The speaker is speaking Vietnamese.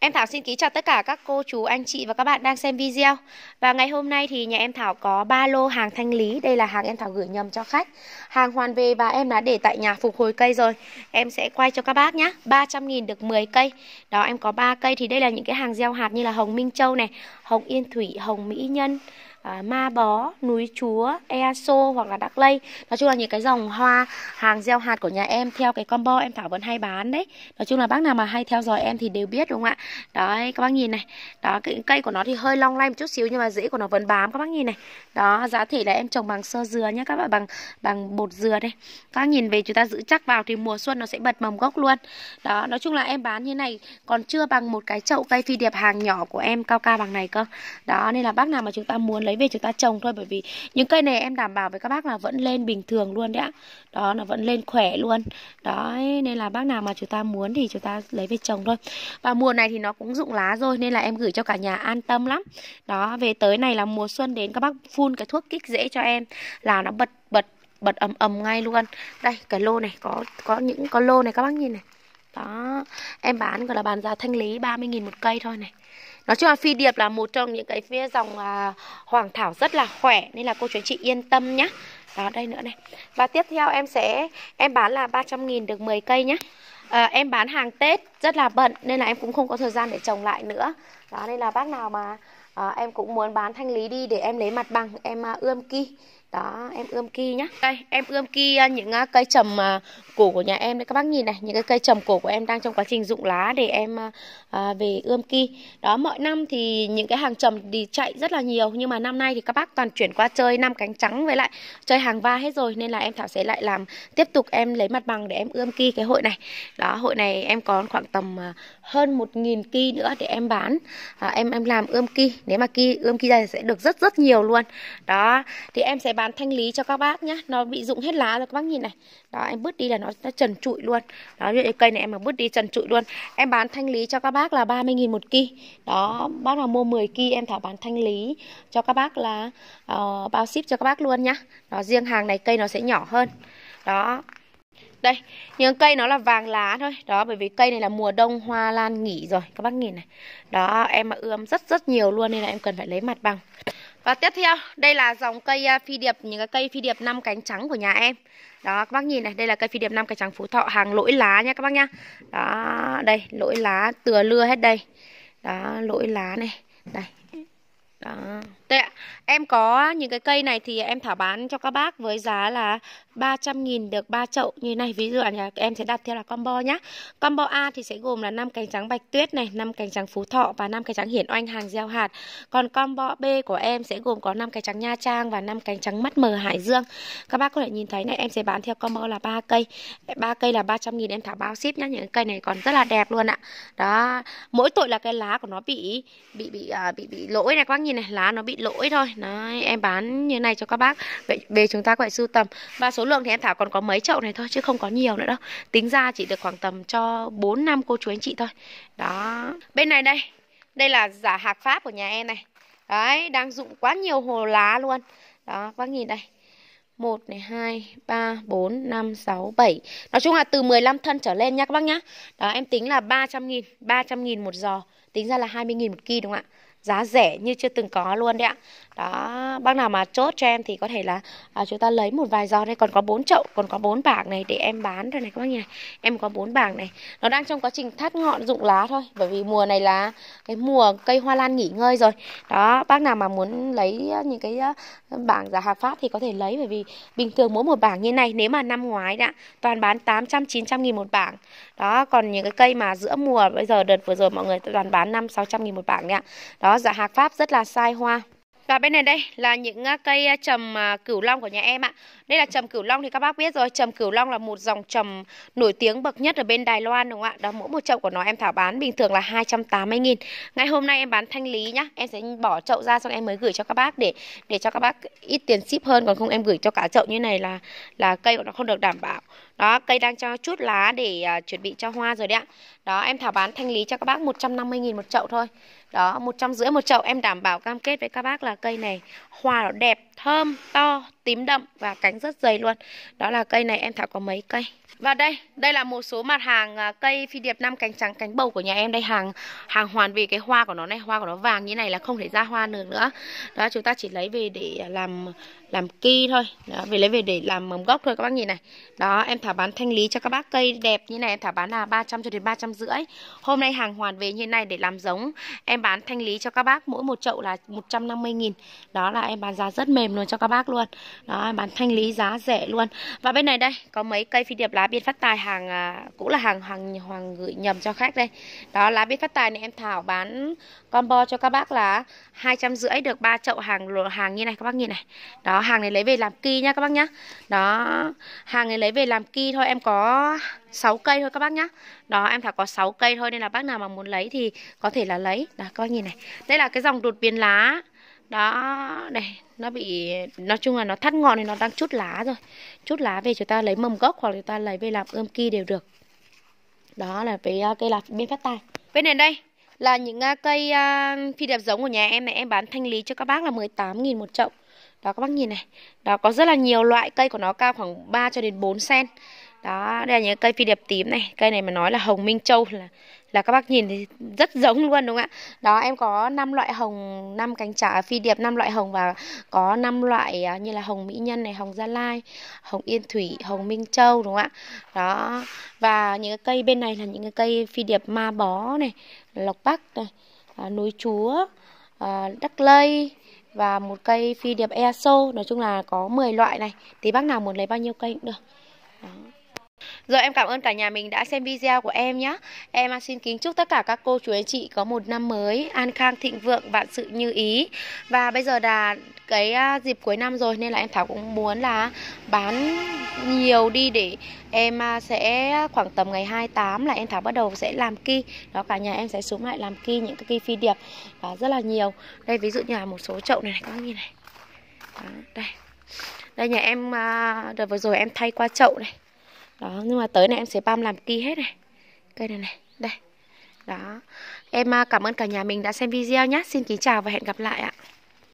Em Thảo xin kính chào tất cả các cô chú, anh chị và các bạn đang xem video. Và ngày hôm nay thì nhà em Thảo có ba lô hàng thanh lý, đây là hàng em Thảo gửi nhầm cho khách. Hàng hoàn về và em đã để tại nhà phục hồi cây rồi. Em sẽ quay cho các bác nhé. 300 000 được 10 cây. Đó em có 3 cây thì đây là những cái hàng gieo hạt như là hồng Minh Châu này, hồng Yên Thủy, hồng Mỹ Nhân, À, ma bó núi chúa eso hoặc là đắc lây nói chung là những cái dòng hoa hàng gieo hạt của nhà em theo cái combo em thảo vẫn hay bán đấy nói chung là bác nào mà hay theo dõi em thì đều biết đúng không ạ đấy các bác nhìn này đó cái cây của nó thì hơi long lanh một chút xíu nhưng mà rễ của nó vẫn bám các bác nhìn này đó giá thể là em trồng bằng sơ dừa nhé các bạn bằng bằng bột dừa đây các bác nhìn về chúng ta giữ chắc vào thì mùa xuân nó sẽ bật mầm gốc luôn đó nói chung là em bán như này còn chưa bằng một cái chậu cây phi điệp hàng nhỏ của em cao ca bằng này cơ đó nên là bác nào mà chúng ta muốn lấy về chúng ta trồng thôi bởi vì những cây này em đảm bảo với các bác là vẫn lên bình thường luôn đấy ạ đó là vẫn lên khỏe luôn đó nên là bác nào mà chúng ta muốn thì chúng ta lấy về trồng thôi và mùa này thì nó cũng rụng lá rồi nên là em gửi cho cả nhà an tâm lắm đó về tới này là mùa xuân đến các bác phun cái thuốc kích rễ cho em là nó bật bật bật ầm ầm ngay luôn đây cái lô này có có những có lô này các bác nhìn này đó em bán gọi là bán giá thanh lý 30.000 một cây thôi này nói chung là phi điệp là một trong những cái phía dòng à, hoàng thảo rất là khỏe nên là cô chú anh chị yên tâm nhé đó đây nữa này và tiếp theo em sẽ em bán là 300.000 được 10 cây nhé à, em bán hàng Tết rất là bận nên là em cũng không có thời gian để trồng lại nữa đó nên là bác nào mà à, em cũng muốn bán thanh lý đi để em lấy mặt bằng em à, ươm ki đó em ươm ki nhá đây em ươm ki à, những à, cây trầm à, cổ của nhà em đấy các bác nhìn này những cái cây trầm cổ của em đang trong quá trình rụng lá để em về ươm ki đó mỗi năm thì những cái hàng trầm thì chạy rất là nhiều nhưng mà năm nay thì các bác toàn chuyển qua chơi năm cánh trắng với lại chơi hàng va hết rồi nên là em thảo sẽ lại làm tiếp tục em lấy mặt bằng để em ươm ki cái hội này đó hội này em có khoảng tầm hơn một nghìn ki nữa để em bán à, em em làm ươm ki nếu mà ki ươm ki ra thì sẽ được rất rất nhiều luôn đó thì em sẽ bán thanh lý cho các bác nhá nó bị rụng hết lá rồi các bác nhìn này đó em bứt đi là nó nó trần trụi luôn đó như cây này em mà bứt đi trần trụi luôn em bán thanh lý cho các bác là 30.000 một ki đó bác nào mua 10 ki em thảo bán thanh lý cho các bác là uh, bao ship cho các bác luôn nhá đó riêng hàng này cây nó sẽ nhỏ hơn đó đây, những cây nó là vàng lá thôi Đó, bởi vì cây này là mùa đông hoa lan nghỉ rồi Các bác nhìn này Đó, em mà ươm rất rất nhiều luôn Nên là em cần phải lấy mặt bằng và tiếp theo, đây là dòng cây à, phi điệp, những cái cây phi điệp 5 cánh trắng của nhà em. Đó, các bác nhìn này, đây là cây phi điệp 5 cánh trắng Phú Thọ, hàng lỗi lá nha các bác nha. Đó, đây, lỗi lá, từa lưa hết đây. Đó, lỗi lá này, đây. Đó. Đây ạ, em có những cái cây này thì em thảo bán cho các bác với giá là 300 nghìn được 3 chậu như này. Ví dụ là em sẽ đặt theo là combo nhá. Combo A thì sẽ gồm là 5 cánh trắng bạch tuyết này, 5 cánh trắng phú thọ và 5 cánh trắng hiển oanh hàng gieo hạt. Còn combo B của em sẽ gồm có 5 cánh trắng nha trang và 5 cánh trắng mắt mờ hải dương. Các bác có thể nhìn thấy này, em sẽ bán theo combo là 3 cây. 3 cây là 300 nghìn em thảo bao ship nhá. Những cây này còn rất là đẹp luôn ạ. Đó, mỗi tội là cái lá của nó bị bị bị à, bị, bị lỗi này các bác nhìn này, lá nó bị lỗi thôi Đấy, em bán như này cho các bác vậy về chúng ta có sưu tầm và số lượng thì em thảo còn có mấy chậu này thôi chứ không có nhiều nữa đâu tính ra chỉ được khoảng tầm cho 4 năm cô chú anh chị thôi đó bên này đây đây là giả hạc pháp của nhà em này đấy đang dụng quá nhiều hồ lá luôn đó các bác nhìn đây 1 này 2 3 4 5 6 7. Nói chung là từ 15 thân trở lên nha các bác nhá. Đó em tính là 300 000 300 nghìn một giò, tính ra là 20 nghìn một kg đúng không ạ? giá rẻ như chưa từng có luôn đấy ạ đó bác nào mà chốt cho em thì có thể là à, chúng ta lấy một vài giò đây còn có bốn chậu còn có bốn bảng này để em bán rồi này các bác nhỉ này em có bốn bảng này nó đang trong quá trình thắt ngọn rụng lá thôi bởi vì mùa này là cái mùa cây hoa lan nghỉ ngơi rồi đó bác nào mà muốn lấy những cái à, bảng giả hạt pháp thì có thể lấy bởi vì bình thường mỗi một bảng như này nếu mà năm ngoái đã toàn bán 800 900 nghìn một bảng đó còn những cái cây mà giữa mùa bây giờ đợt vừa rồi mọi người toàn bán năm sáu trăm nghìn một bảng đấy ạ đó đó giá dạ hạc pháp rất là sai hoa và bên này đây là những à, cây à, trầm à, cửu long của nhà em ạ. Đây là trầm cửu long thì các bác biết rồi, trầm cửu long là một dòng trầm nổi tiếng bậc nhất ở bên Đài Loan đúng không ạ? Đó mỗi một chậu của nó em thảo bán bình thường là 280 000 Ngày hôm nay em bán thanh lý nhá, em sẽ bỏ chậu ra xong em mới gửi cho các bác để để cho các bác ít tiền ship hơn còn không em gửi cho cả chậu như này là là cây của nó không được đảm bảo. Đó, cây đang cho chút lá để à, chuẩn bị cho hoa rồi đấy ạ. Đó, em thảo bán thanh lý cho các bác 150 000 một chậu thôi. Đó, 150 một chậu em đảm bảo cam kết với các bác là cây này hoa nó đẹp thơm, to, tím đậm và cánh rất dày luôn. Đó là cây này em thảo có mấy cây. Và đây, đây là một số mặt hàng à, cây phi điệp năm cánh trắng cánh bầu của nhà em đây hàng hàng hoàn vì cái hoa của nó này, hoa của nó vàng như này là không thể ra hoa được nữa. Đó chúng ta chỉ lấy về để làm làm ki thôi. Đó, về lấy về để làm mầm gốc thôi các bác nhìn này. Đó, em thảo bán thanh lý cho các bác cây đẹp như này em thảo bán là 300 cho đến 350. Hôm nay hàng hoàn về như này để làm giống, em bán thanh lý cho các bác mỗi một chậu là 150 000 Đó là em bán giá rất mềm mềm luôn cho các bác luôn đó bán thanh lý giá rẻ luôn và bên này đây có mấy cây phi điệp lá biên phát tài hàng à, cũng là hàng hàng hoàng gửi nhầm cho khách đây đó lá biên phát tài này em thảo bán combo cho các bác là hai trăm rưỡi được ba chậu hàng hàng như này các bác nhìn này đó hàng này lấy về làm ki nha các bác nhá đó hàng này lấy về làm ki thôi em có 6 cây thôi các bác nhá đó em thảo có 6 cây thôi nên là bác nào mà muốn lấy thì có thể là lấy đó các bác nhìn này đây là cái dòng đột biến lá đó đây nó bị nói chung là nó thắt ngọn thì nó đang chút lá rồi chút lá về chúng ta lấy mầm gốc hoặc chúng ta lấy về làm ươm ki đều được đó là về à, cây lạc bên phát tài bên này đây là những à, cây à, phi đẹp giống của nhà em này em bán thanh lý cho các bác là 18.000 một chậu đó các bác nhìn này đó có rất là nhiều loại cây của nó cao khoảng 3 cho đến 4 sen đó đây là những cây phi điệp tím này cây này mà nói là hồng minh châu là là các bác nhìn thì rất giống luôn đúng không ạ đó em có 5 loại hồng 5 cánh trà phi điệp 5 loại hồng và có 5 loại à, như là hồng mỹ nhân này hồng gia lai hồng yên thủy hồng minh châu đúng không ạ đó và những cái cây bên này là những cái cây phi điệp ma bó này lộc bắc này à, núi chúa à, đắc lây và một cây phi điệp ESO nói chung là có 10 loại này thì bác nào muốn lấy bao nhiêu cây cũng được đó. Rồi em cảm ơn cả nhà mình đã xem video của em nhé. Em à, xin kính chúc tất cả các cô chú anh chị có một năm mới an khang thịnh vượng vạn sự như ý. Và bây giờ là cái à, dịp cuối năm rồi nên là em Thảo cũng muốn là bán nhiều đi để em à, sẽ khoảng tầm ngày 28 là em Thảo bắt đầu sẽ làm ki. Đó cả nhà em sẽ xuống lại làm ki những cái ki phi điệp đó, rất là nhiều. Đây ví dụ như là một số chậu này này các nhìn này. Đó, đây. Đây nhà em đợt vừa rồi em thay qua chậu này đó nhưng mà tới này em sẽ băm làm kỳ hết này cây này này đây đó em à, cảm ơn cả nhà mình đã xem video nhé xin kính chào và hẹn gặp lại ạ